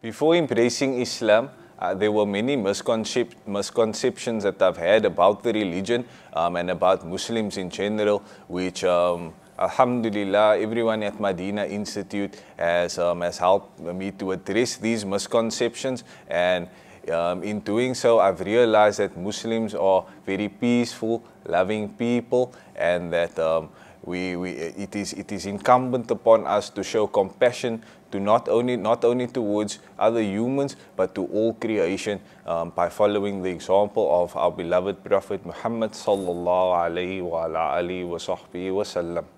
Before embracing Islam, uh, there were many misconcep misconceptions that I've had about the religion um, and about Muslims in general, which um, Alhamdulillah, everyone at Medina Institute has, um, has helped me to address these misconceptions and um, in doing so, I've realized that Muslims are very peaceful, loving people, and that um, we, we, uh, it, is, it is incumbent upon us to show compassion to not only, not only towards other humans, but to all creation um, by following the example of our beloved Prophet Muhammad sallallahu alayhi wa ala alihi wa sahbihi wa sallam.